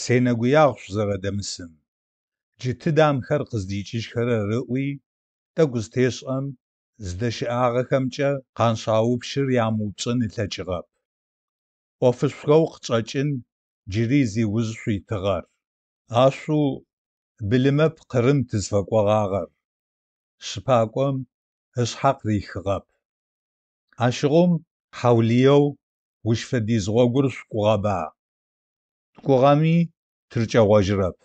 сенэгуягъу зэрыдэмысым. Джытыдамхэр къыздикӏыжьхэрэ рыӏуи, тӏэкӏу зытещӏэм здэщыӏагъэхэмкӏэ къанщаупщыр ямыупщӏын ылъэкӏыгъэп. ӏофышӏоу وزشوی джыри зи ужь шъуитыгъэр. Ашъу былымэп къырым тызфэкӏогъагъэр. Шъыпакӏом ышъхьэ кърихыгъэп. Ащыгъум хьаулыеу ущ фэдиз گرش шъукӏугъэба? тӏукӏугъэми тыркӏэгъожьырэп.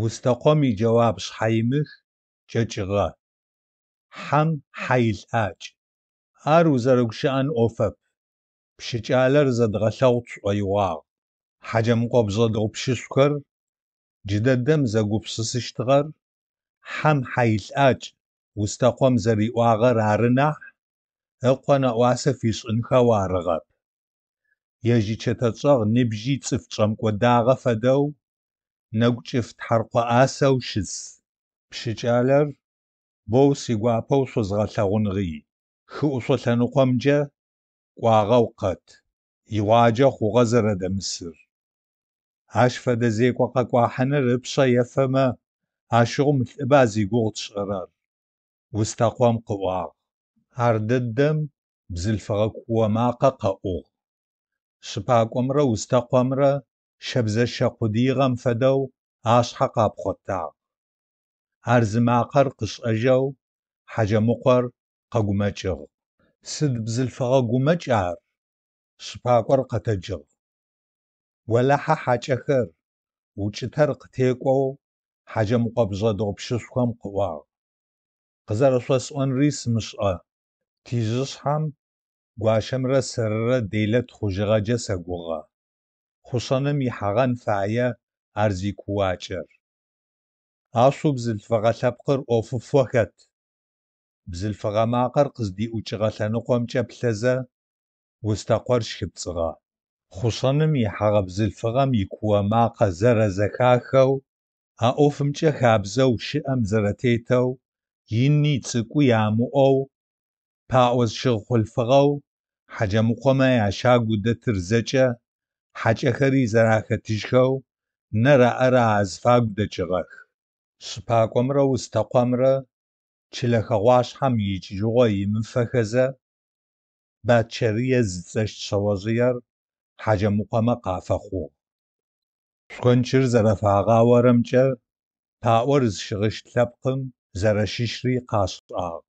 Устэкъом иджэуап шъхьаимых кӏэкӏыгъэ: «Хьэм хьэ илӏакӏ». Ар узэрыгущыӏэн ӏофэп. Пщыкӏалэр зэдгъэлъэгъу тшӏоигъуагъ. Хьэджэмкъо-бзэдыгъу пшышъухэр джыдэдэм зэгупшысыщтыгъэр «Хьэм хьэ илӏакӏ» устэкъом зэриӏуагъэр ары нахь ыкъонэ-ӏуасэ фишӏынхэу арыгъэп. يجي چتاچاغ نبجي تصف چمك وداغا فدو نقشف تحرق آساو شز بشجالر بو سيقاپو سوزغا لغنغي خي أصو تنقوم جا قواغاو قد يواجا خوغزر دمسر هاش فدا زيك وقا قواحنا ربشا يفما هاشو مثل بازي قوغت شغرار وستاقوام قواغ هرددم بزلفغا قواماقا قاوغ ЩыпакӀуэмрэ Узтэкъуэмрэ шабзэшэ къудиигъэм фэдэу Ащхьэ къапхъуэттагъ. Ар зы макъэр къыщӀэжэу хьэджэмыкъуэр къэгумэкӀыгъ. Сыд бзылъфыгъэ гумэкӀ ар? ЩыпакӀуэр къэтэджыгъ. Уэлэхьэ хьакӀэхэр, укӀытэр къытекӀуэу хьэджэмыкъуэ бжьэдыгъу пщыхьхэм къыӀуагъ. КъызэрыщӀэсӀуэнри сымыщӀэ, тижьыщхьэм را سر را دیلت دەیلەت خوژغا گوغا. خوشانم خوشەنەمی حەغان فعە ارزی کواچر ئاسو بزلفەغە لەپقر ئۆفو فۆکەت بزلفەغە ماقەر قزدی ئوچغە لەنقۆم چەپلەزە وستە قەرش کبچغا خوشەنمی حەغە بزلفەغەمی کووە ماقە زەرە زەکاخە و ها ئۆفمچە خابزە و شئەم زەرەتێتە و ینی چکو یامو او پاوز شغ و حەجەموقۆمەیە شاگو دەتر زەچە حەچەخەری زەراکە تیشکە و نەرە ئەرە ئازفاگ دەچغەخ سوپاکۆمرە وستەقۆمرە چلەخەواش هەمی جۆی منفەخەزە بە چەریە زەشت شەوەژەر حەجەموقەمە قافەخۆ شکۆنچر زەرەفاغا وەرمچە پاوەرز شغشت لە بقم زەرە شیشری قاسڕاغ